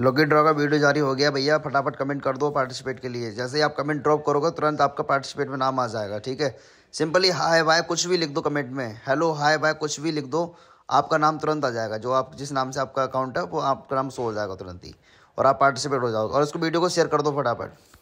Lockie draw का video जारी हो गया भैया फटाफट कमेंट कर दो पार्टिसिपेट के लिए जैसे ही आप कमेंट ड्रॉप करोगे तुरंत आपका पार्टिसिपेट में नाम आ जाएगा ठीक है सिंपली हाय बाय कुछ भी लिख दो कमेंट में हेलो हाय बाय कुछ भी लिख दो आपका नाम तुरंत आ जाएगा जो आप जिस नाम से आपका अकाउंट है वो आपका नाम शो हो जाएगा तुरंत ही और आप पार्टिसिपेट हो जाओगे और उसको वीडियो को शेयर कर दो फटाफट